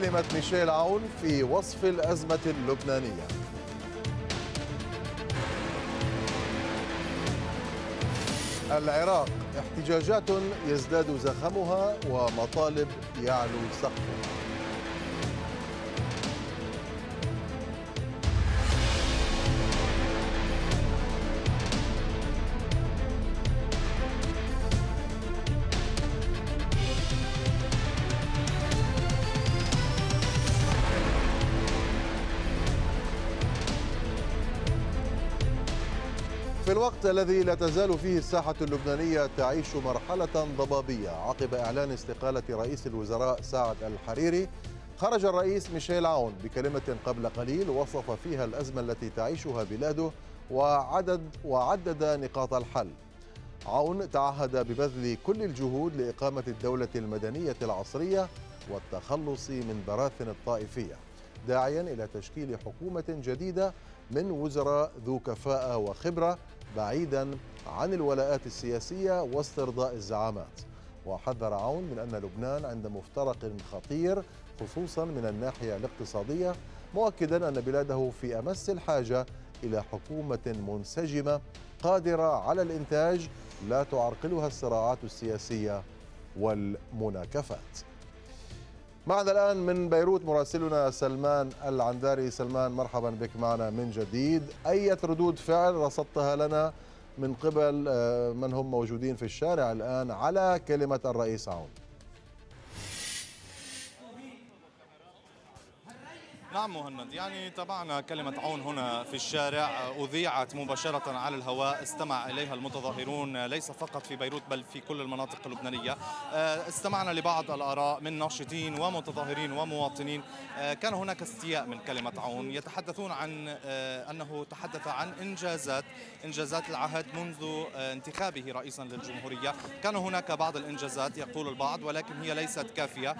كلمة ميشيل عون في وصف الأزمة اللبنانية العراق احتجاجات يزداد زخمها ومطالب يعلو سقفها الوقت الذي لا تزال فيه الساحة اللبنانية تعيش مرحلة ضبابية عقب إعلان استقالة رئيس الوزراء سعد الحريري خرج الرئيس ميشيل عون بكلمة قبل قليل وصف فيها الأزمة التي تعيشها بلاده وعدد وعدد نقاط الحل عون تعهد ببذل كل الجهود لإقامة الدولة المدنية العصرية والتخلص من براثن الطائفية داعيا إلى تشكيل حكومة جديدة من وزراء ذو كفاءة وخبرة بعيدا عن الولاءات السياسية واسترضاء الزعامات وحذر عون من أن لبنان عند مفترق خطير خصوصا من الناحية الاقتصادية مؤكدا أن بلاده في أمس الحاجة إلى حكومة منسجمة قادرة على الإنتاج لا تعرقلها الصراعات السياسية والمناكفات معنا الآن من بيروت مراسلنا سلمان العنداري سلمان مرحبا بك معنا من جديد أي ردود فعل رصدتها لنا من قبل آه، من هم موجودين في الشارع الآن على كلمة الرئيس عون نعم مهند يعني تابعنا كلمة عون هنا في الشارع أذيعت مباشرة على الهواء استمع إليها المتظاهرون ليس فقط في بيروت بل في كل المناطق اللبنانية آه، استمعنا لبعض الآراء من ناشطين ومتظاهرين ومواطنين آه، كان هناك استياء من كلمة عون يتحدثون عن آه، أنه تحدث عن إنجازات إنجازات العهد منذ انتخابه رئيسا للجمهورية كان هناك بعض الإنجازات يقول البعض ولكن هي ليست كافية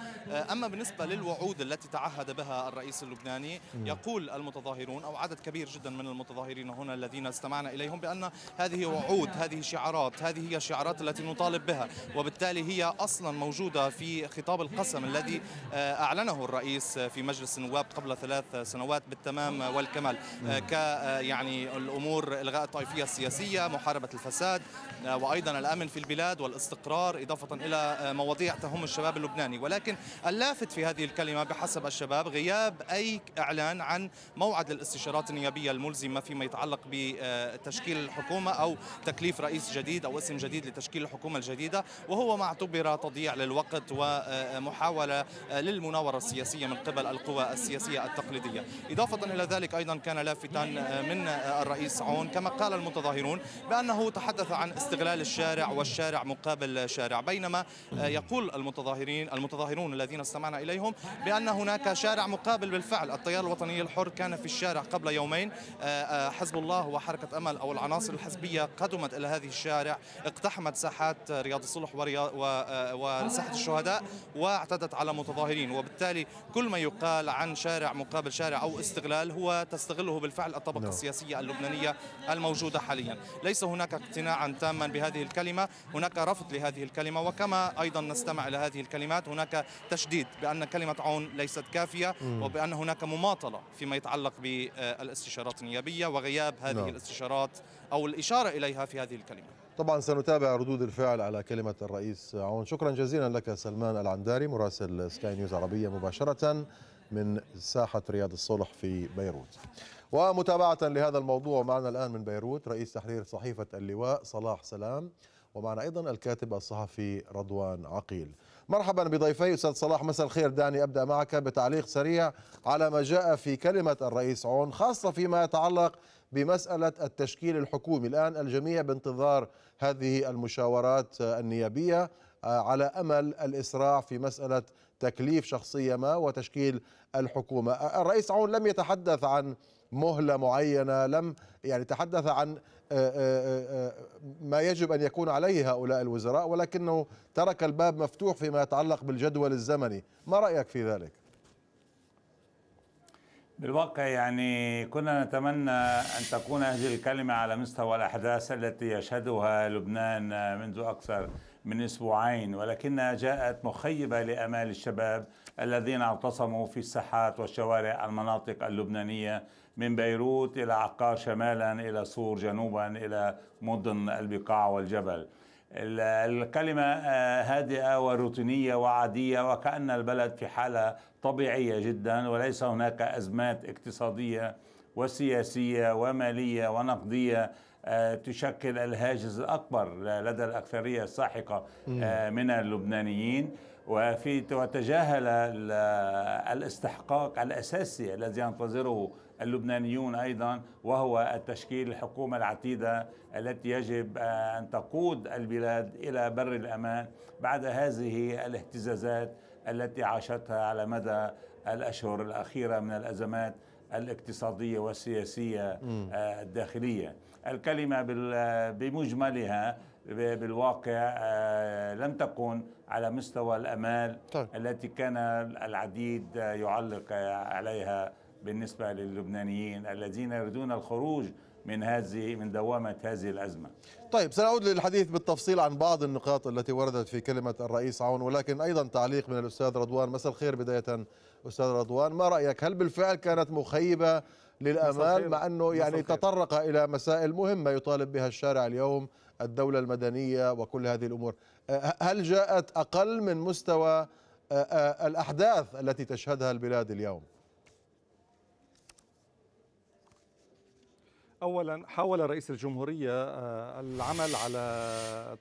أما بالنسبة للوعود التي تعهد بها الرئيس اللبناني اللبناني يقول المتظاهرون أو عدد كبير جدا من المتظاهرين هنا الذين استمعنا إليهم بأن هذه وعود هذه شعارات هذه هي الشعارات التي نطالب بها وبالتالي هي أصلا موجودة في خطاب القسم الذي آه، أعلنه الرئيس في مجلس النواب قبل ثلاث سنوات بالتمام والكمال آه، ك آه، يعني الأمور إلغاء الطائفية السياسية محاربة الفساد وأيضا الأمن في البلاد والاستقرار إضافة إلى مواضيع تهم الشباب اللبناني ولكن اللافت في هذه الكلمة بحسب الشباب غياب أي أي إعلان عن موعد للاستشارات النيابية الملزمة فيما يتعلق بتشكيل الحكومة أو تكليف رئيس جديد أو اسم جديد لتشكيل الحكومة الجديدة وهو ما اعتبر تضييع للوقت ومحاولة للمناورة السياسية من قبل القوى السياسية التقليدية إضافة إلى ذلك أيضا كان لافتا من الرئيس عون كما قال المتظاهرون بأنه تحدث عن استغلال الشارع والشارع مقابل شارع بينما يقول المتظاهرين المتظاهرون الذين استمعنا إليهم بأن هناك شارع مقابل بالفعل بالفعل التيار الوطني الحر كان في الشارع قبل يومين آه، آه، حزب الله وحركة أمل أو العناصر الحزبية قدمت إلى هذه الشارع اقتحمت ساحات رياض الصلح آه، وساحة الشهداء واعتدت على متظاهرين وبالتالي كل ما يقال عن شارع مقابل شارع أو استغلال هو تستغله بالفعل الطبقة نعم. السياسية اللبنانية الموجودة حاليا ليس هناك اقتناعا تاما بهذه الكلمة هناك رفض لهذه الكلمة وكما أيضا نستمع إلى هذه الكلمات هناك تشديد بأن كلمة عون ليست كافية وبأن هناك هناك مماطله فيما يتعلق بالاستشارات النيابيه وغياب هذه نعم. الاستشارات او الاشاره اليها في هذه الكلمه. طبعا سنتابع ردود الفعل على كلمه الرئيس عون، شكرا جزيلا لك سلمان العنداري مراسل سكاي نيوز عربيه مباشره من ساحه رياض الصلح في بيروت. ومتابعه لهذا الموضوع معنا الان من بيروت رئيس تحرير صحيفه اللواء صلاح سلام ومعنا ايضا الكاتب الصحفي رضوان عقيل. مرحبا بضيفي أستاذ صلاح مساء الخير دعني أبدأ معك بتعليق سريع على ما جاء في كلمة الرئيس عون خاصة فيما يتعلق بمسألة التشكيل الحكومي الآن الجميع بانتظار هذه المشاورات النيابية آه، على أمل الإسراع في مسألة تكليف شخصية ما وتشكيل الحكومة آه، الرئيس عون لم يتحدث عن مهلة معينة لم يعني تحدث عن آه، آه، آه، ما يجب أن يكون عليه هؤلاء الوزراء ولكنه ترك الباب مفتوح فيما يتعلق بالجدول الزمني ما رأيك في ذلك؟ بالواقع يعني كنا نتمنى أن تكون هذه الكلمة على مستوى الأحداث التي يشهدها لبنان منذ أكثر من أسبوعين ولكنها جاءت مخيبة لأمال الشباب الذين اعتصموا في الساحات والشوارع المناطق اللبنانية من بيروت إلى عقار شمالا إلى سور جنوبا إلى مدن البقاع والجبل الكلمة آه، هادئة وروتينية وعادية وكأن البلد في حالة طبيعية جدا وليس هناك أزمات اقتصادية وسياسية ومالية ونقدية آه، تشكل الهاجز الأكبر لدى الأكثرية الساحقة آه، من اللبنانيين وفي وتجاهل الاستحقاق الأساسي الذي ينتظره اللبنانيون أيضا وهو التشكيل الحكومة العتيدة التي يجب أن تقود البلاد إلى بر الأمان بعد هذه الاهتزازات التي عاشتها على مدى الأشهر الأخيرة من الأزمات الاقتصادية والسياسية آه، الداخلية الكلمة بمجملها بالواقع آه، لم تكن على مستوى الأمال طيب. التي كان العديد يعلق عليها بالنسبة للبنانيين الذين يريدون الخروج من هذه من دوامة هذه الأزمة طيب سنعود للحديث بالتفصيل عن بعض النقاط التي وردت في كلمة الرئيس عون ولكن أيضا تعليق من الأستاذ رضوان مساء الخير بداية أستاذ رضوان ما رأيك هل بالفعل كانت مخيبة للأمال مع أنه يعني تطرق إلى مسائل مهمة يطالب بها الشارع اليوم الدولة المدنية وكل هذه الأمور هل جاءت أقل من مستوى آه، آه، الأحداث التي تشهدها البلاد اليوم؟ اولا حاول رئيس الجمهوريه آه، العمل على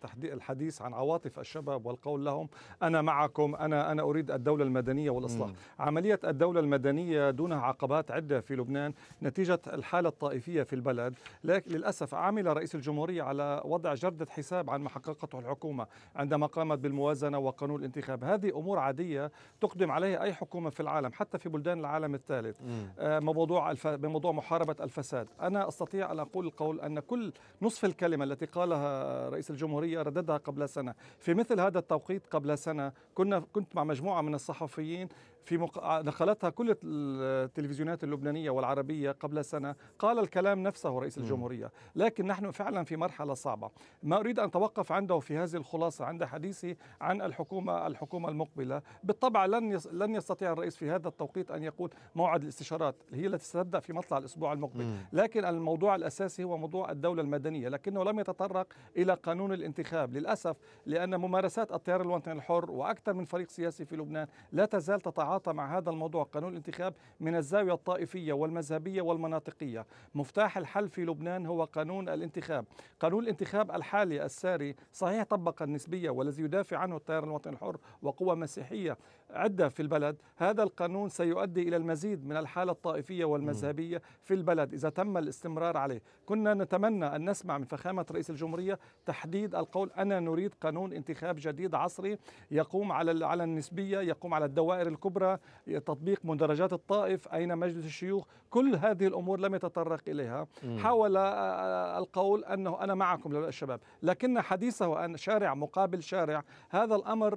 تحديد الحديث عن عواطف الشباب والقول لهم انا معكم انا انا اريد الدوله المدنيه والاصلاح م. عمليه الدوله المدنيه دونها عقبات عده في لبنان نتيجه الحاله الطائفيه في البلد لكن للاسف عمل رئيس الجمهوريه على وضع جرده حساب عن ما حققته الحكومه عندما قامت بالموازنه وقانون الانتخاب هذه امور عاديه تقدم عليها اي حكومه في العالم حتى في بلدان العالم الثالث آه، موضوع الف... بموضوع محاربه الفساد انا استطيع أستطيع أن أقول القول أن كل نصف الكلمة التي قالها رئيس الجمهورية رددها قبل سنة في مثل هذا التوقيت قبل سنة كنا كنت مع مجموعة من الصحفيين في مق... نقلتها كل التلفزيونات اللبنانية والعربية قبل سنة قال الكلام نفسه رئيس الجمهورية لكن نحن فعلا في مرحلة صعبة ما أريد أن أتوقف عنده في هذه الخلاصة عند حديثي عن الحكومة الحكومة المقبلة بالطبع لن يص... لن يستطيع الرئيس في هذا التوقيت أن يقول موعد الاستشارات هي التي ستبدأ في مطلع الأسبوع المقبل لكن الموضوع الأساسي هو موضوع الدولة المدنية لكنه لم يتطرق إلى قانون الانتخاب للأسف لأن ممارسات التيار الوطني الحر وأكثر من فريق سياسي في لبنان لا تزال تتعارض يتعاطى مع هذا الموضوع قانون الانتخاب من الزاوية الطائفية والمذهبية والمناطقية مفتاح الحل في لبنان هو قانون الانتخاب قانون الانتخاب الحالي الساري صحيح طبق النسبية والذي يدافع عنه التيار الوطني الحر وقوى مسيحية عدة في البلد هذا القانون سيؤدي إلى المزيد من الحالة الطائفية والمذهبية في البلد إذا تم الاستمرار عليه كنا نتمنى أن نسمع من فخامة رئيس الجمهورية تحديد القول أنا نريد قانون انتخاب جديد عصري يقوم على على النسبية يقوم على الدوائر الكبرى تطبيق مدرجات الطائف أين مجلس الشيوخ كل هذه الأمور لم يتطرق إليها حاول القول أنه أنا معكم الشباب لكن حديثه أن شارع مقابل شارع هذا الأمر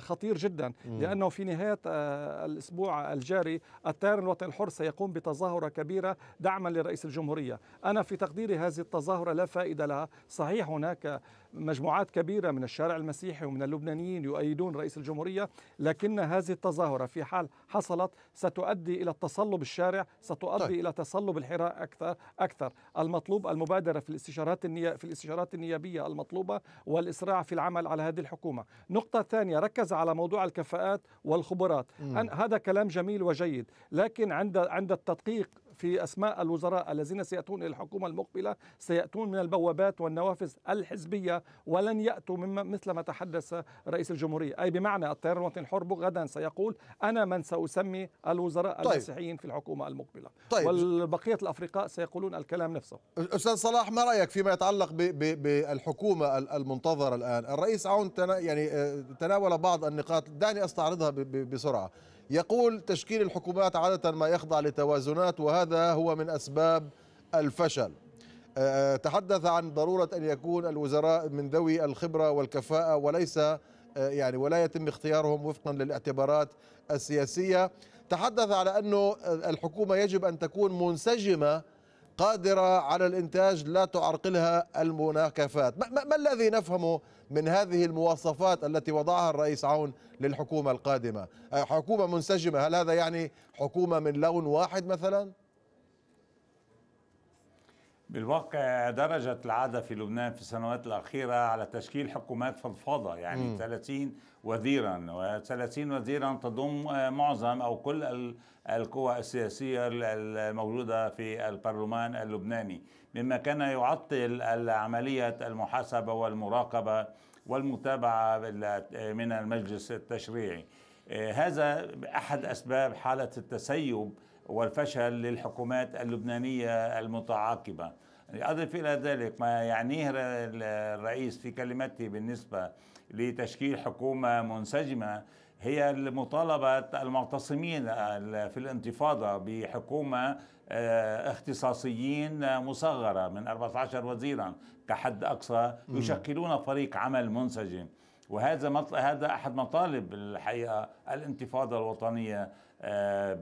خطير جدا لأن لانه في نهاية آه، الأسبوع الجاري التيار الوطني الحر سيقوم بتظاهرة كبيرة دعما لرئيس الجمهورية أنا في تقديري هذه التظاهرة لا فائدة لها صحيح هناك مجموعات كبيرة من الشارع المسيحي ومن اللبنانيين يؤيدون رئيس الجمهورية لكن هذه التظاهرة في حال حصلت ستؤدي إلى التصلب الشارع ستؤدي طيب. إلى تصلب الحراء أكثر أكثر المطلوب المبادرة في الاستشارات النيا في الاستشارات النيابية المطلوبة والإسراع في العمل على هذه الحكومة نقطة ثانية ركز على موضوع الكفاءات والخبرات أن هذا كلام جميل وجيد لكن عند عند التدقيق في أسماء الوزراء الذين سيأتون إلى الحكومة المقبلة سيأتون من البوابات والنوافذ الحزبية ولن يأتوا مما مثل ما تحدث رئيس الجمهورية أي بمعنى التيار الوطني الحر غدا سيقول أنا من سأسمي الوزراء طيب. المسيحيين في الحكومة المقبلة طيب. والبقية الأفرقاء سيقولون الكلام نفسه أستاذ صلاح ما رأيك فيما يتعلق بالحكومة المنتظرة الآن الرئيس عون يعني آه، تناول بعض النقاط دعني أستعرضها بسرعة يقول تشكيل الحكومات عادة ما يخضع لتوازنات وهذا هو من أسباب الفشل آه، تحدث عن ضرورة أن يكون الوزراء من ذوي الخبرة والكفاءة وليس آه، يعني ولا يتم اختيارهم وفقا للاعتبارات السياسية تحدث على أنه آه، الحكومة يجب أن تكون منسجمة قادرة على الإنتاج لا تعرقلها المناكفات ما, ما الذي نفهمه من هذه المواصفات التي وضعها الرئيس عون للحكومة القادمة أه، حكومة منسجمة هل هذا يعني حكومة من لون واحد مثلاً؟ بالواقع درجت العادة في لبنان في السنوات الأخيرة على تشكيل حكومات فضفاضة يعني م. 30 وزيرا و30 وزيرا تضم آه، معظم أو كل القوى السياسية الموجودة في البرلمان اللبناني مما كان يعطل عملية المحاسبة والمراقبة والمتابعة من المجلس التشريعي آه، هذا أحد أسباب حالة التسيب والفشل للحكومات اللبنانية المتعاقبة يعني أضف إلى ذلك ما يعنيه الرئيس في كلمته بالنسبة لتشكيل حكومة منسجمة هي مطالبة المعتصمين في الانتفاضة بحكومة آه، اختصاصيين مصغرة من 14 وزيرا كحد أقصى يشكلون فريق عمل منسجم وهذا مطل... هذا احد مطالب الحقيقه الانتفاضه الوطنيه آه،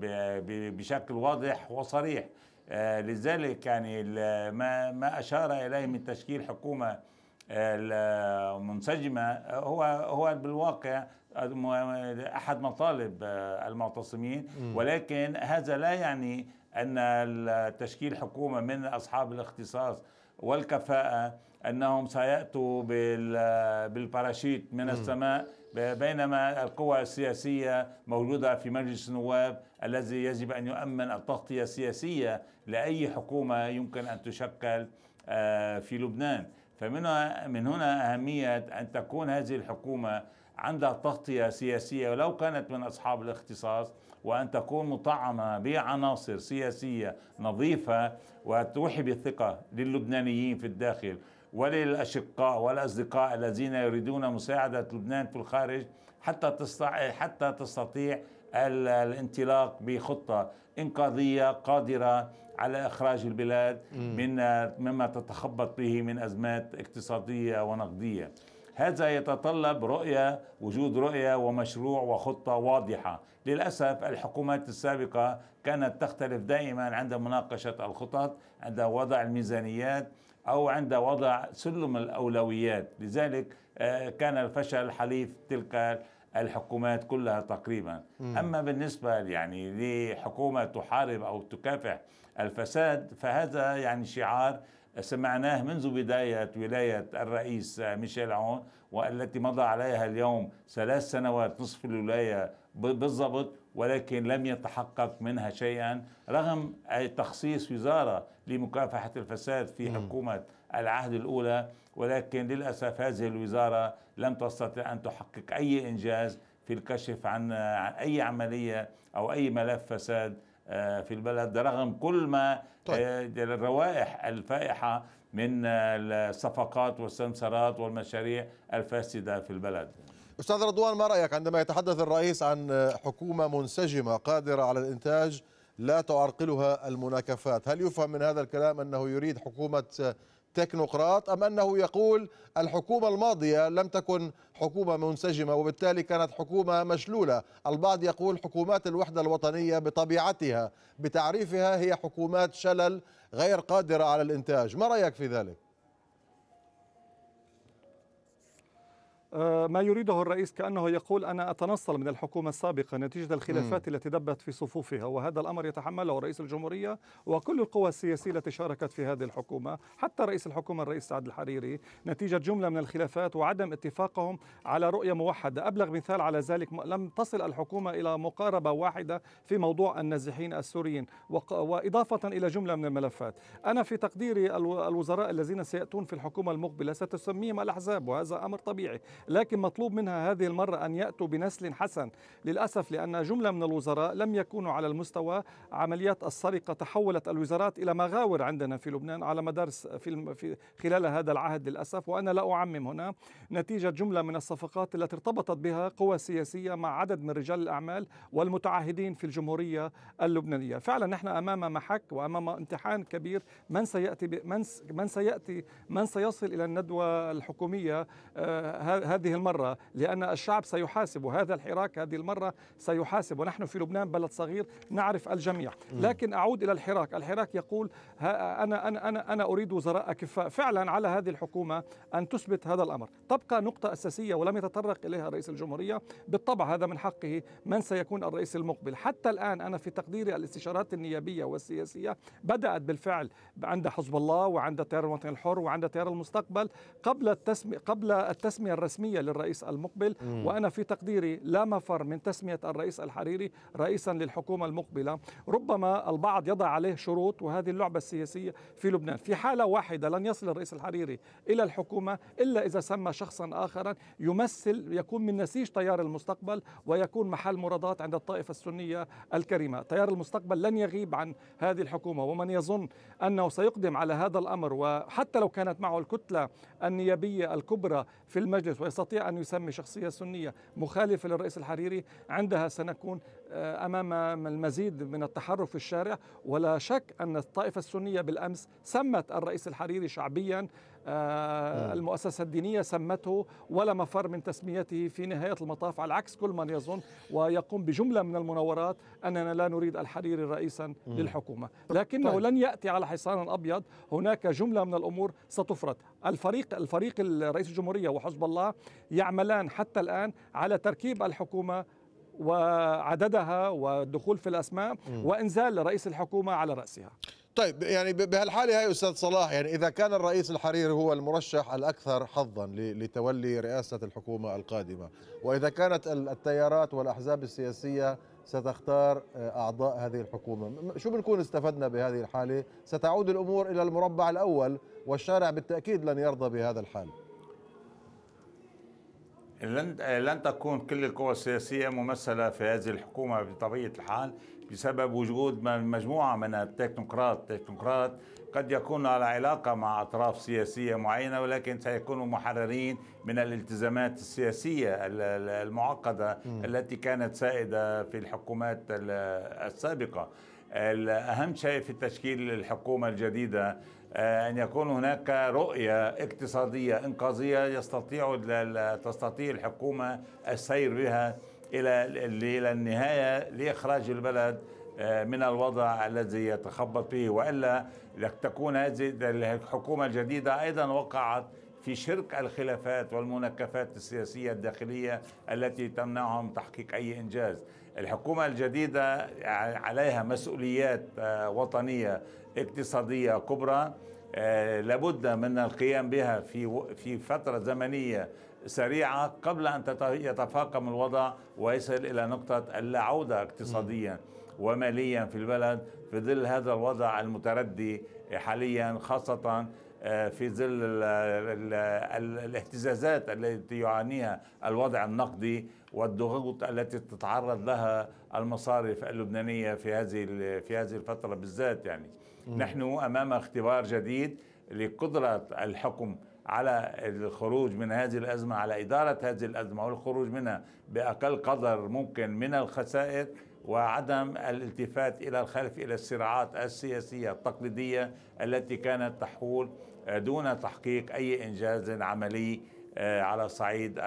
بشكل واضح وصريح آه، لذلك يعني ما ما اشار اليه من تشكيل حكومه المنسجمه آه، هو هو بالواقع احد مطالب المعتصمين ولكن هذا لا يعني ان تشكيل حكومه من اصحاب الاختصاص والكفاءة أنهم سيأتوا بالباراشيت من السماء بينما القوى السياسية موجودة في مجلس النواب الذي يجب أن يؤمن التغطية السياسية لأي حكومة يمكن أن تشكل آه، في لبنان فمن من هنا أهمية أن تكون هذه الحكومة عندها تغطية سياسية ولو كانت من أصحاب الاختصاص وأن تكون مطعمة بعناصر سياسية نظيفة وتوحي بالثقة للبنانيين في الداخل وللأشقاء والأصدقاء الذين يريدون مساعدة لبنان في الخارج حتى حتى تستطيع الانطلاق بخطة إنقاذية قادرة على إخراج البلاد من مما تتخبط به من أزمات اقتصادية ونقدية هذا يتطلب رؤية وجود رؤية ومشروع وخطة واضحة للأسف الحكومات السابقة كانت تختلف دائما عند مناقشة الخطط عند وضع الميزانيات أو عند وضع سلم الأولويات لذلك آه، كان الفشل حليف تلك الحكومات كلها تقريبا م. أما بالنسبة يعني لحكومة تحارب أو تكافح الفساد فهذا يعني شعار سمعناه منذ بداية ولاية الرئيس ميشيل عون والتي مضى عليها اليوم ثلاث سنوات نصف الولاية بالضبط ولكن لم يتحقق منها شيئا رغم تخصيص وزارة لمكافحة الفساد في حكومة العهد الأولى ولكن للأسف هذه الوزارة لم تستطع أن تحقق أي إنجاز في الكشف عن أي عملية أو أي ملف فساد آه، في البلد رغم كل ما آه، طيب. الروائح الفائحة من الصفقات والسمسرات والمشاريع الفاسدة في البلد أستاذ رضوان ما رأيك عندما يتحدث الرئيس عن حكومة منسجمة قادرة على الإنتاج لا تعرقلها المناكفات هل يفهم من هذا الكلام أنه يريد حكومة تكنوقراط أم أنه يقول الحكومة الماضية لم تكن حكومة منسجمة وبالتالي كانت حكومة مشلولة البعض يقول حكومات الوحدة الوطنية بطبيعتها بتعريفها هي حكومات شلل غير قادرة على الإنتاج ما رأيك في ذلك؟ آه، ما يريده الرئيس كأنه يقول أنا أتنصل من الحكومة السابقة نتيجة الخلافات م. التي دبت في صفوفها وهذا الأمر يتحمله رئيس الجمهورية وكل القوى السياسية التي شاركت في هذه الحكومة حتى رئيس الحكومة الرئيس سعد الحريري نتيجة جملة من الخلافات وعدم اتفاقهم على رؤية موحدة أبلغ مثال على ذلك لم تصل الحكومة إلى مقاربة واحدة في موضوع النازحين السوريين وإضافة إلى جملة من الملفات أنا في تقديري الوزراء الذين سيأتون في الحكومة المقبلة ستسميهم الأحزاب وهذا أمر طبيعي لكن مطلوب منها هذه المرة أن يأتوا بنسل حسن للأسف لأن جملة من الوزراء لم يكونوا على المستوى عمليات السرقة تحولت الوزارات إلى مغاور عندنا في لبنان على مدار في, في خلال هذا العهد للأسف وأنا لا أعمم هنا نتيجة جملة من الصفقات التي ارتبطت بها قوى سياسية مع عدد من رجال الأعمال والمتعهدين في الجمهورية اللبنانية فعلا نحن أمام محك وأمام امتحان كبير من سيأتي من من سيأتي من سيصل إلى الندوة الحكومية آه، هذه المرة لأن الشعب سيحاسب وهذا الحراك هذه المرة سيحاسب ونحن في لبنان بلد صغير نعرف الجميع لكن أعود إلى الحراك الحراك يقول أنا أنا أنا أنا أريد وزراء أكفاء فعلا على هذه الحكومة أن تثبت هذا الأمر تبقى نقطة أساسية ولم يتطرق إليها رئيس الجمهورية بالطبع هذا من حقه من سيكون الرئيس المقبل حتى الآن أنا في تقديري الاستشارات النيابية والسياسية بدأت بالفعل عند حزب الله وعند تيار الوطن الحر وعند تيار المستقبل قبل التسمية قبل التسمية الرسمية تسمية للرئيس المقبل مم. وأنا في تقديري لا مفر من تسمية الرئيس الحريري رئيسا للحكومة المقبلة ربما البعض يضع عليه شروط وهذه اللعبة السياسية في لبنان في حالة واحدة لن يصل الرئيس الحريري إلى الحكومة إلا إذا سمى شخصا آخرا يمثل يكون من نسيج تيار المستقبل ويكون محل مرادات عند الطائفة السنية الكريمة تيار المستقبل لن يغيب عن هذه الحكومة ومن يظن أنه سيقدم على هذا الأمر وحتى لو كانت معه الكتلة النيابية الكبرى في المجلس ويستطيع أن يسمي شخصية سنية مخالفة للرئيس الحريري عندها سنكون آه، أمام المزيد من التحرك في الشارع ولا شك أن الطائفة السنية بالأمس سمت الرئيس الحريري شعبيا آه، المؤسسة الدينية سمته ولا مفر من تسميته في نهاية المطاف على العكس كل من يظن ويقوم بجملة من المناورات أننا لا نريد الحريري رئيسا للحكومة لكنه طيب. لن يأتي على حصان أبيض هناك جملة من الأمور ستفرد الفريق الفريق الرئيس الجمهورية وحزب الله يعملان حتى الآن على تركيب الحكومة وعددها والدخول في الأسماء وإنزال رئيس الحكومة على رأسها طيب يعني بهالحاله هاي استاذ صلاح يعني اذا كان الرئيس الحريري هو المرشح الاكثر حظا لتولي رئاسه الحكومه القادمه واذا كانت التيارات والاحزاب السياسيه ستختار آه، اعضاء هذه الحكومه شو بنكون استفدنا بهذه الحاله ستعود الامور الى المربع الاول والشارع بالتاكيد لن يرضى بهذا الحال لن لن تكون كل القوى السياسيه ممثله في هذه الحكومه بطبيعه الحال بسبب وجود مجموعه من التكنوقراط، التكنوقراط قد يكون على علاقه مع اطراف سياسيه معينه ولكن سيكونوا محررين من الالتزامات السياسيه المعقده م. التي كانت سائده في الحكومات السابقه. أهم شيء في تشكيل الحكومة الجديدة آه، أن يكون هناك رؤية اقتصادية إنقاذية يستطيع تستطيع الحكومة السير بها إلى إلى النهاية لإخراج البلد آه، من الوضع الذي يتخبط به والا تكون هذه الحكومه الجديده ايضا وقعت في شرك الخلافات والمنكفات السياسيه الداخليه التي تمنعهم تحقيق اي انجاز الحكومة الجديدة عليها مسؤوليات آه، وطنية اقتصادية كبرى آه، لابد من القيام بها في في فترة زمنية سريعة قبل أن يتفاقم الوضع ويصل إلى نقطة اللاعودة اقتصاديا وماليا في البلد في ظل هذا الوضع المتردي حاليا خاصة آه، في ظل الاهتزازات التي يعانيها الوضع النقدي والضغوط التي تتعرض لها المصارف اللبنانيه في هذه في هذه الفتره بالذات يعني م. نحن امام اختبار جديد لقدره الحكم على الخروج من هذه الازمه على اداره هذه الازمه والخروج منها باقل قدر ممكن من الخسائر وعدم الالتفات الى الخلف الى الصراعات السياسيه التقليديه التي كانت تحول آه، دون تحقيق اي انجاز عملي آه، على صعيد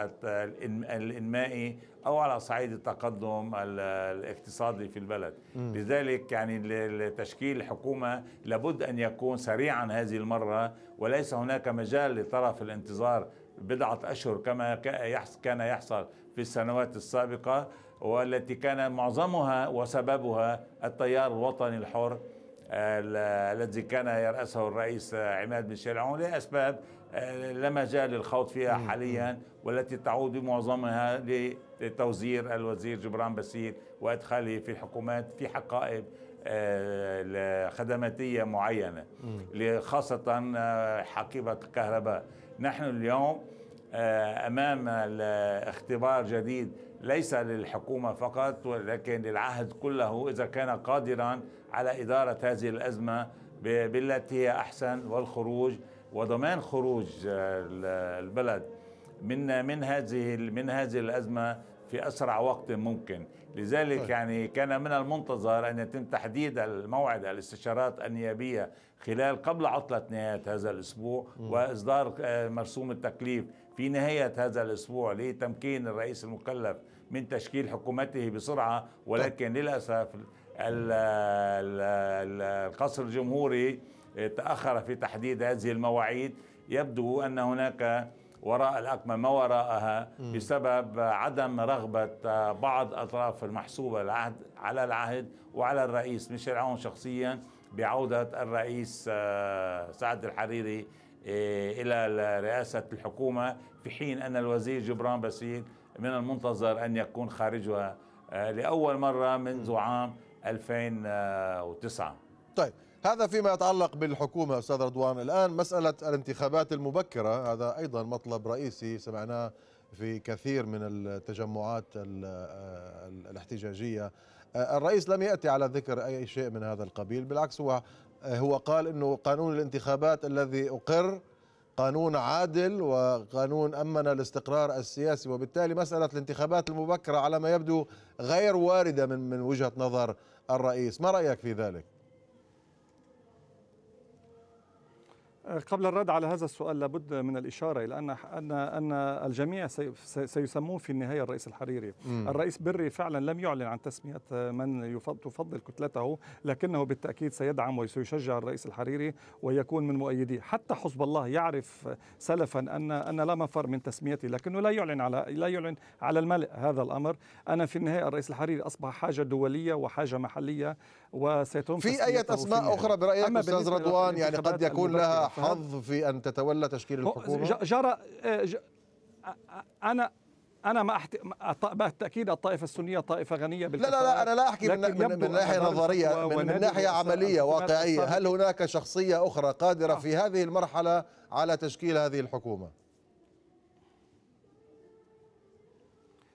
الانمائي او على صعيد التقدم الاقتصادي في البلد م. لذلك يعني لتشكيل الحكومه لابد ان يكون سريعا هذه المره وليس هناك مجال لطرف الانتظار بضعة أشهر كما كان يحصل في السنوات السابقة والتي كان معظمها وسببها التيار الوطني الحر الذي كان يرأسه الرئيس عماد بن شلعون لأسباب آه، لا مجال للخوض فيها حاليا والتي تعود بمعظمها لتوزير الوزير جبران باسيل وإدخاله في الحكومات في حقائب آه، خدماتية معينة خاصة آه، حقيبة الكهرباء نحن اليوم آه، امام اختبار جديد ليس للحكومه فقط ولكن للعهد كله اذا كان قادرا على اداره هذه الازمه بالتي هي احسن والخروج وضمان خروج آه، البلد من من هذه من هذه الازمه في اسرع وقت ممكن لذلك يعني كان من المنتظر أن يتم تحديد الموعد الاستشارات النيابية خلال قبل عطلة نهاية هذا الأسبوع م. وإصدار آه، مرسوم التكليف في نهاية هذا الأسبوع لتمكين الرئيس المكلف من تشكيل حكومته بسرعة ولكن للأسف القصر الجمهوري تأخر في تحديد هذه المواعيد يبدو أن هناك وراء الأكمة ما وراءها بسبب عدم رغبة آه، بعض أطراف المحسوبة العهد على العهد وعلى الرئيس ميشيل عون شخصيا بعودة الرئيس آه، سعد الحريري آه، إلى رئاسة الحكومة في حين أن الوزير جبران باسيل من المنتظر أن يكون خارجها لأول مرة منذ عام 2009 طيب هذا فيما يتعلق بالحكومة أستاذ رضوان الآن مسألة الانتخابات المبكرة هذا أيضا مطلب رئيسي سمعناه في كثير من التجمعات الاحتجاجية آه، الرئيس لم يأتي على ذكر أي شيء من هذا القبيل بالعكس هو هو قال أنه قانون الانتخابات الذي أقر قانون عادل وقانون أمن الاستقرار السياسي وبالتالي مسألة الانتخابات المبكرة على ما يبدو غير واردة من من وجهة نظر الرئيس ما رأيك في ذلك؟ قبل الرد على هذا السؤال لابد من الإشارة إلى أن أن أن الجميع سيسمون في النهاية الرئيس الحريري مم. الرئيس بري فعلا لم يعلن عن تسمية من تفضل كتلته لكنه بالتأكيد سيدعم وسيشجع الرئيس الحريري ويكون من مؤيديه حتى حزب الله يعرف سلفا أن أن لا مفر من تسميته لكنه لا يعلن على لا يعلن على الملأ هذا الأمر أنا في النهاية الرئيس الحريري أصبح حاجة دولية وحاجة محلية وسيتم في أي أسماء أخرى برأيك أستاذ رضوان يعني قد يكون لها حظ في ان تتولى تشكيل الحكومه جرى إيه، انا انا ما أحت... بالتاكيد الطائفه السنيه طائفه غنيه لا لا لا انا لا احكي من, من, من ناحيه نظريه من, من ناحيه عمليه واقعيه هل هناك شخصيه اخرى قادره نعم. في هذه المرحله على تشكيل هذه الحكومه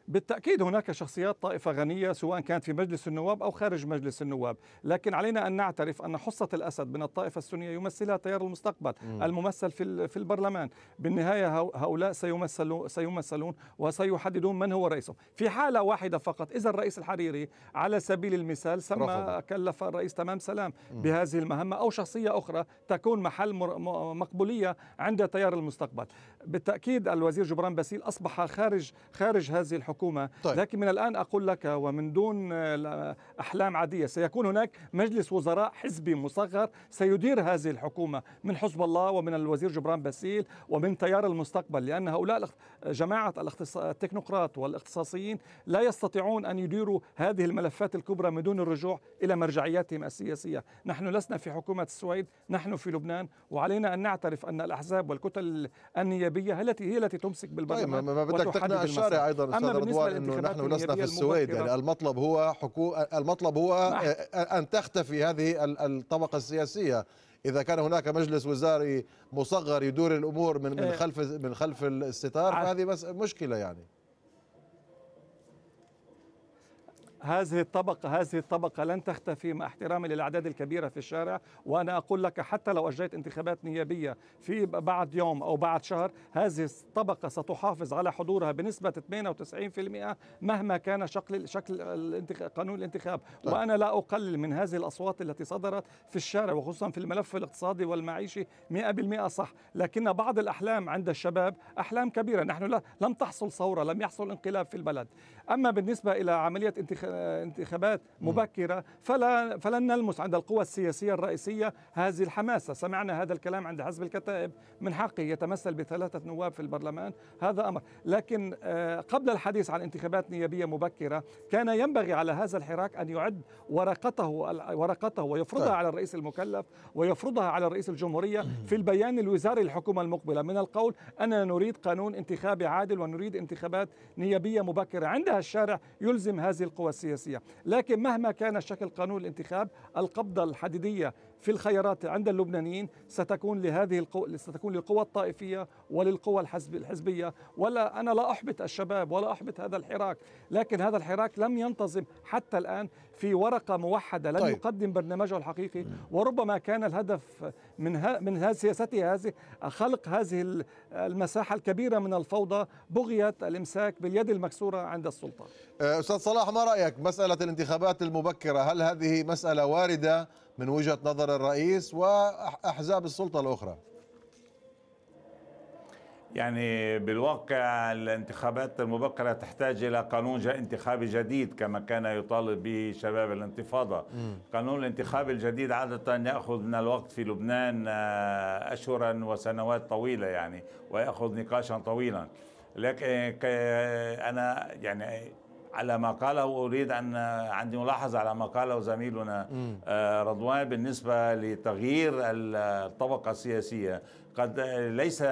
بالتأكيد هناك شخصيات طائفة غنية سواء كانت في مجلس النواب أو خارج مجلس النواب لكن علينا أن نعترف أن حصة الأسد من الطائفة السنية يمثلها تيار المستقبل م. الممثل في, في البرلمان بالنهاية هؤلاء سيمثلون, سيمثلون وسيحددون من هو رئيسهم في حالة واحدة فقط إذا الرئيس الحريري على سبيل المثال سمى كلف الرئيس تمام سلام م. بهذه المهمة أو شخصية أخرى تكون محل مقبولية عند تيار المستقبل بالتأكيد الوزير جبران باسيل أصبح خارج خارج هذه الحكومة الحكومة طيب. لكن من الآن أقول لك ومن دون آه، أحلام عادية سيكون هناك مجلس وزراء حزبي مصغر سيدير هذه الحكومة من حزب الله ومن الوزير جبران باسيل ومن تيار المستقبل لأن هؤلاء جماعة التكنوقراط والاختصاصيين لا يستطيعون أن يديروا هذه الملفات الكبرى من دون الرجوع إلى مرجعياتهم السياسية نحن لسنا في حكومة السويد نحن في لبنان وعلينا أن نعترف أن الأحزاب والكتل النيابية التي هي التي تمسك بالبرلمان طيب ما بدك تقنع الشارع أيضا أما موضوع انه نحن لسنا في السويد يعني المطلب هو حقوق المطلب هو نعم. ان تختفي هذه الطبقه السياسيه اذا كان هناك مجلس وزاري مصغر يدور الامور من من إيه. خلف من خلف الستار فهذه مشكله يعني هذه الطبقة هذه الطبقة لن تختفي مع احترامي للأعداد الكبيرة في الشارع وأنا أقول لك حتى لو أجريت انتخابات نيابية في بعد يوم أو بعد شهر هذه الطبقة ستحافظ على حضورها بنسبة 98% مهما كان شكل شكل قانون الانتخاب طيب. وأنا لا أقلل من هذه الأصوات التي صدرت في الشارع وخصوصا في الملف الاقتصادي والمعيشي 100% صح لكن بعض الأحلام عند الشباب أحلام كبيرة نحن لا لم تحصل ثورة لم يحصل انقلاب في البلد أما بالنسبة إلى عملية انتخابات مبكرة فلا فلن نلمس عند القوى السياسية الرئيسية هذه الحماسة سمعنا هذا الكلام عند حزب الكتائب من حقه يتمثل بثلاثة نواب في البرلمان هذا أمر لكن آه، قبل الحديث عن انتخابات نيابية مبكرة كان ينبغي على هذا الحراك أن يعد ورقته ورقته ويفرضها طيب. على الرئيس المكلف ويفرضها على رئيس الجمهورية في البيان الوزاري للحكومة المقبلة من القول أننا نريد قانون انتخابي عادل ونريد انتخابات نيابية مبكرة عندها جاء الشارع يلزم هذه القوى السياسية لكن مهما كان شكل قانون الانتخاب القبضة الحديدية في الخيارات عند اللبنانيين ستكون لهذه القو... ستكون للقوى الطائفيه وللقوى الحزب... الحزبيه ولا انا لا احبط الشباب ولا احبط هذا الحراك لكن هذا الحراك لم ينتظم حتى الان في ورقه موحده لم طيب. يقدم برنامجه الحقيقي وربما كان الهدف من ه... من سياسته هذه خلق هذه المساحه الكبيره من الفوضى بغيه الامساك باليد المكسوره عند السلطه استاذ صلاح ما رايك مساله الانتخابات المبكره هل هذه مساله وارده من وجهة نظر الرئيس وأحزاب السلطة الأخرى يعني بالواقع الانتخابات المبكرة تحتاج إلى قانون انتخابي جديد كما كان يطالب به شباب الانتفاضة م. قانون الانتخاب الجديد عادة يأخذ من الوقت في لبنان آه، أشهرا وسنوات طويلة يعني ويأخذ نقاشا طويلا لكن أنا يعني على ما قاله اريد ان عندي ملاحظه على ما قاله زميلنا آه، رضوان بالنسبه لتغيير الطبقه السياسيه قد ليس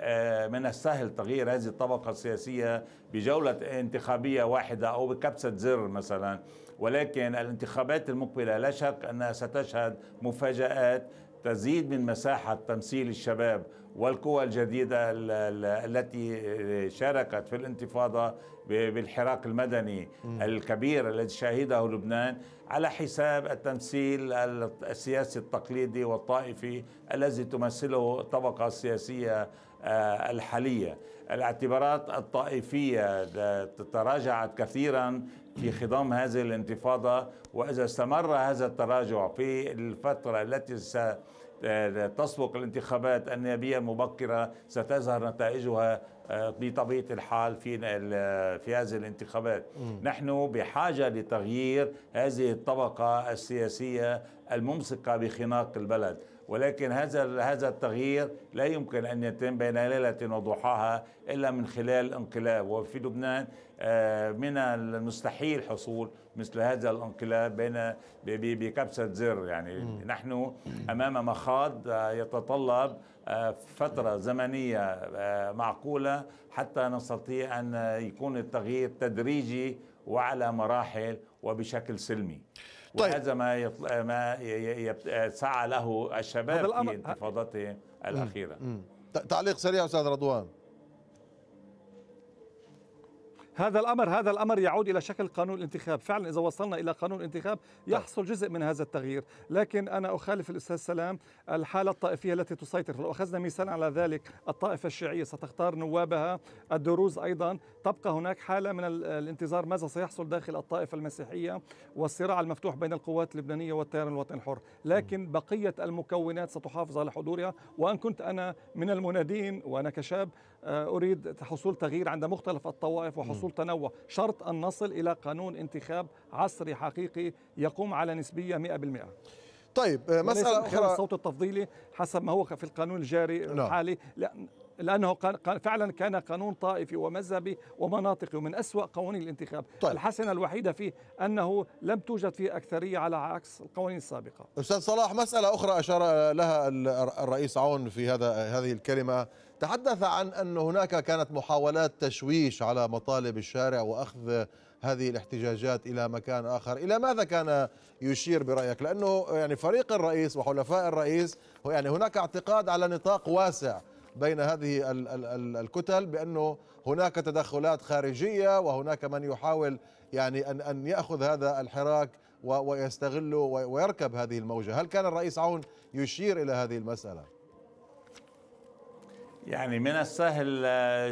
آه، من السهل تغيير هذه الطبقة السياسية بجولة انتخابية واحدة أو بكبسة زر مثلا ولكن الانتخابات المقبلة لا شك أنها ستشهد مفاجآت تزيد من مساحة تمثيل الشباب والقوى الجديدة التي شاركت في الانتفاضة بالحراك المدني الكبير الذي شهده لبنان على حساب التمثيل السياسي التقليدي والطائفي الذي تمثله الطبقة السياسية آه، الحالية الاعتبارات الطائفية تراجعت كثيرا في خضم هذه الانتفاضة وإذا استمر هذا التراجع في الفترة التي تسبق الانتخابات النيابيه المبكره ستظهر نتائجها آه، بطبيعه الحال في آه، في هذه الانتخابات م. نحن بحاجه لتغيير هذه الطبقه السياسيه الممسكه بخناق البلد ولكن هذا هذا التغيير لا يمكن ان يتم بين ليله وضحاها الا من خلال انقلاب وفي لبنان آه، من المستحيل حصول مثل هذا الانقلاب بين بكبسه زر يعني نحن امام مخاض آه، يتطلب آه، فترة زمنية معقولة حتى نستطيع أن يكون التغيير تدريجي وعلى مراحل وبشكل سلمي طيب. وهذا ما يطل... ما يبت... سعى له الشباب في انتفاضته الاخيره م. م. تعليق سريع استاذ رضوان هذا الامر هذا الامر يعود الى شكل قانون الانتخاب فعلا اذا وصلنا الى قانون الانتخاب طيب. يحصل جزء من هذا التغيير لكن انا اخالف الاستاذ سلام الحاله الطائفيه التي تسيطر لو اخذنا مثالا على ذلك الطائفه الشيعيه ستختار نوابها الدروز ايضا تبقى هناك حاله من الانتظار ماذا سيحصل داخل الطائفه المسيحيه والصراع المفتوح بين القوات اللبنانيه والتيار الوطني الحر لكن بقيه المكونات ستحافظ على حضورها وان كنت انا من المنادين وانا كشاب آه، أريد حصول تغيير عند مختلف الطوائف وحصول تنوع شرط أن نصل إلى قانون انتخاب عصري حقيقي يقوم على نسبية 100% طيب آه، مسألة أخرى الصوت التفضيلي حسب ما هو في القانون الجاري نعم. الحالي لا, لا لانه فعلا كان قانون طائفي ومذهبي ومناطقي ومن اسوا قوانين الانتخاب طيب. الحسنه الوحيده فيه انه لم توجد فيه اكثريه على عكس القوانين السابقه استاذ صلاح مساله اخرى اشار لها الرئيس عون في هذا هذه الكلمه تحدث عن ان هناك كانت محاولات تشويش على مطالب الشارع واخذ هذه الاحتجاجات الى مكان اخر، الى ماذا كان يشير برايك؟ لانه يعني فريق الرئيس وحلفاء الرئيس يعني هناك اعتقاد على نطاق واسع بين هذه الكتل بانه هناك تدخلات خارجيه وهناك من يحاول يعني ان ان ياخذ هذا الحراك ويستغله ويركب هذه الموجه، هل كان الرئيس عون يشير الى هذه المساله؟ يعني من السهل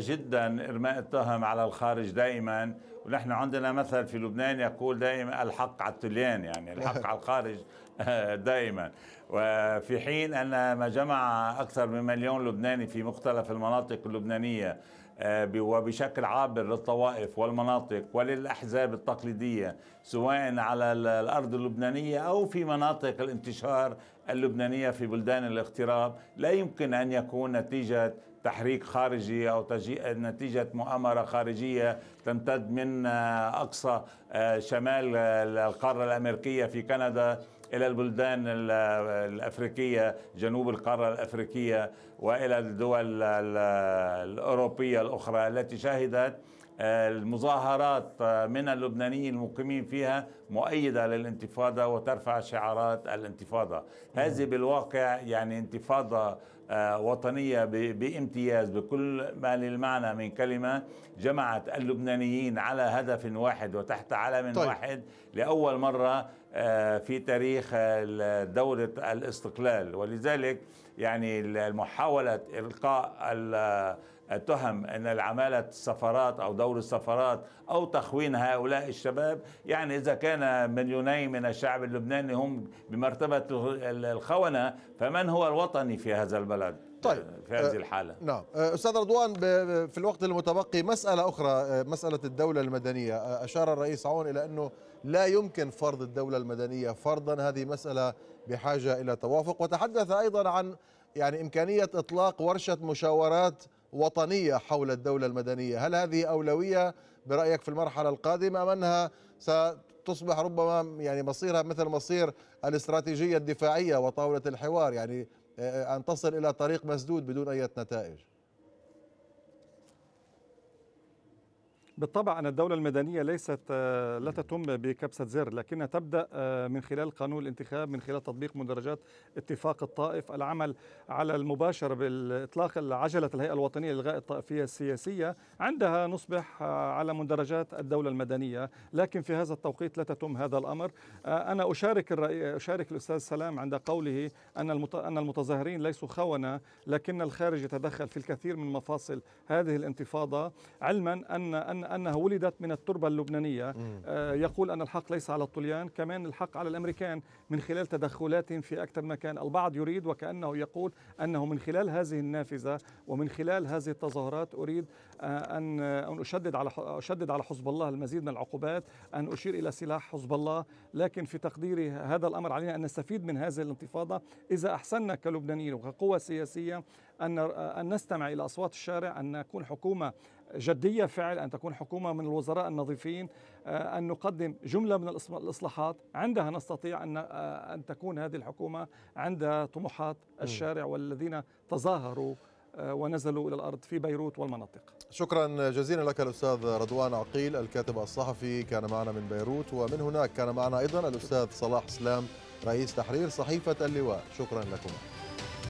جدا ارماء التهم على الخارج دائما ونحن عندنا مثل في لبنان يقول دائما الحق على التليان يعني الحق على الخارج دائما وفي حين أن ما جمع أكثر من مليون لبناني في مختلف المناطق اللبنانية آه، وبشكل عابر للطوائف والمناطق وللأحزاب التقليدية سواء على الأرض اللبنانية أو في مناطق الانتشار اللبنانية في بلدان الاغتراب لا يمكن أن يكون نتيجة تحريك خارجي أو نتيجة مؤامرة خارجية تمتد من آه، أقصى آه، شمال القارة الأمريكية في كندا إلى البلدان الأفريقية جنوب القارة الأفريقية وإلى الدول الأوروبية الأخرى التي شهدت آه، المظاهرات آه، من اللبنانيين المقيمين فيها مؤيدة للانتفاضة وترفع شعارات الانتفاضة هذه نعم. بالواقع يعني انتفاضة آه، وطنية بامتياز بكل ما للمعنى من كلمة جمعت اللبنانيين على هدف واحد وتحت علم طيب. واحد لأول مرة آه، في تاريخ دولة الاستقلال ولذلك يعني محاولة إلقاء التهم أن العمالة السفارات أو دور السفارات أو تخوين هؤلاء الشباب يعني إذا كان مليوني من الشعب اللبناني هم بمرتبة الخونة فمن هو الوطني في هذا البلد طيب آه، في هذه آه، الحاله نعم آه، استاذ رضوان في الوقت المتبقي مساله اخرى مساله الدوله المدنيه اشار الرئيس عون الى انه لا يمكن فرض الدوله المدنيه فرضا هذه مساله بحاجه الى توافق وتحدث ايضا عن يعني امكانيه اطلاق ورشه مشاورات وطنيه حول الدوله المدنيه هل هذه اولويه برايك في المرحله القادمه ام انها ستصبح ربما يعني مصيرها مثل مصير الاستراتيجيه الدفاعيه وطاوله الحوار يعني آه، آه، أن تصل إلى طريق مسدود بدون أي نتائج بالطبع أن الدولة المدنية ليست آه، لا تتم بكبسة زر لكنها تبدأ آه، من خلال قانون الانتخاب من خلال تطبيق مدرجات اتفاق الطائف العمل على المباشرة بالإطلاق عجلة الهيئة الوطنية لإلغاء الطائفية السياسية عندها نصبح آه، على مدرجات الدولة المدنية لكن في هذا التوقيت لا تتم هذا الأمر أنا أشارك الرأي أشارك الأستاذ سلام عند قوله أن أن المتظاهرين ليسوا خونة لكن الخارج يتدخل في الكثير من مفاصل هذه الانتفاضة علما أن أن أنها ولدت من التربة اللبنانية آه، يقول أن الحق ليس على الطليان كمان الحق على الأمريكان من خلال تدخلاتهم في أكثر مكان البعض يريد وكأنه يقول أنه من خلال هذه النافذة ومن خلال هذه التظاهرات أريد آه، أن آه، أن أشدد على أشدد على حزب الله المزيد من العقوبات أن أشير إلى سلاح حزب الله لكن في تقديري هذا الأمر علينا أن نستفيد من هذه الانتفاضة إذا أحسننا كلبنانيين وكقوى سياسية أن أن نستمع إلى أصوات الشارع أن نكون حكومة جدية فعل أن تكون حكومة من الوزراء النظيفين آه، أن نقدم جملة من الإصلاحات عندها نستطيع أن آه، أن تكون هذه الحكومة عندها طموحات الشارع والذين تظاهروا آه، ونزلوا إلى الأرض في بيروت والمناطق شكرا جزيلا لك الأستاذ رضوان عقيل الكاتب الصحفي كان معنا من بيروت ومن هناك كان معنا أيضا الأستاذ صلاح سلام رئيس تحرير صحيفة اللواء شكرا لكم